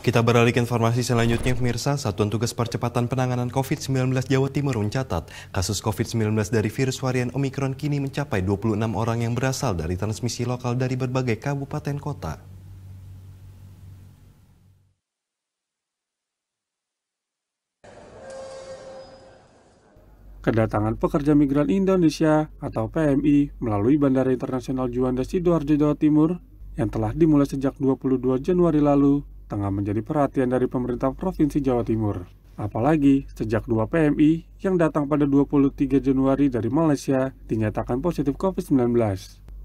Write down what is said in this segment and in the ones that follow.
Kita beralih ke informasi selanjutnya, pemirsa. Satuan Tugas Percepatan Penanganan COVID-19 Jawa Timur mencatat kasus COVID-19 dari virus varian Omikron kini mencapai 26 orang yang berasal dari transmisi lokal dari berbagai kabupaten kota. Kedatangan pekerja migran Indonesia atau PMI melalui Bandara Internasional Juanda Sidoarjo Jawa Timur yang telah dimulai sejak 22 Januari lalu tengah menjadi perhatian dari pemerintah Provinsi Jawa Timur. Apalagi sejak dua PMI yang datang pada 23 Januari dari Malaysia dinyatakan positif COVID-19.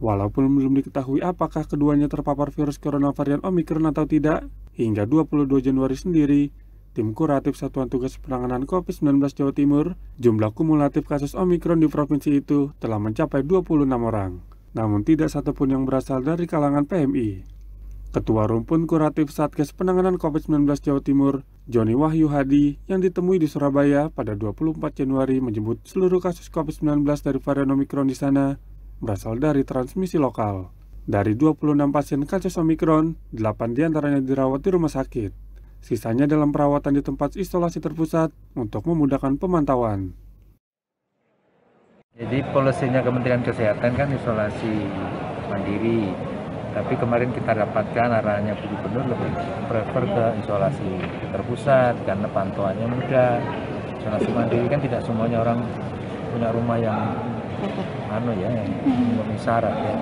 Walaupun belum diketahui apakah keduanya terpapar virus corona varian Omicron atau tidak, hingga 22 Januari sendiri, Tim Kuratif Satuan Tugas Penanganan COVID-19 Jawa Timur, jumlah kumulatif kasus Omicron di provinsi itu telah mencapai 26 orang. Namun tidak satupun yang berasal dari kalangan PMI. Ketua Rumpun Kuratif Satgas Penanganan COVID-19 Jawa Timur, Joni Wahyu Hadi, yang ditemui di Surabaya pada 24 Januari menyebut seluruh kasus COVID-19 dari varian Omikron di sana berasal dari transmisi lokal. Dari 26 pasien kasus Omikron, 8 diantaranya dirawat di rumah sakit. Sisanya dalam perawatan di tempat isolasi terpusat untuk memudahkan pemantauan. Jadi polisinya Kementerian Kesehatan kan isolasi mandiri tapi kemarin kita dapatkan arahannya Bu Gubernur lebih prefer ke isolasi terpusat karena pantauannya mudah. Isolasi mandiri kan tidak semuanya orang punya rumah yang anu ya, yang memenuhi syarat ya.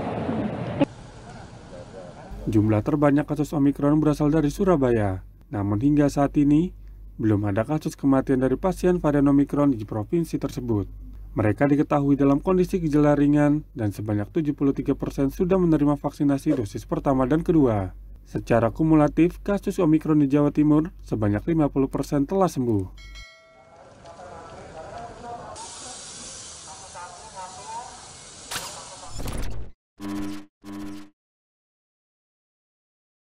Jumlah terbanyak kasus Omikron berasal dari Surabaya. Namun hingga saat ini, belum ada kasus kematian dari pasien varian Omikron di provinsi tersebut. Mereka diketahui dalam kondisi gejala ringan dan sebanyak 73% sudah menerima vaksinasi dosis pertama dan kedua. Secara kumulatif, kasus Omikron di Jawa Timur sebanyak 50% telah sembuh.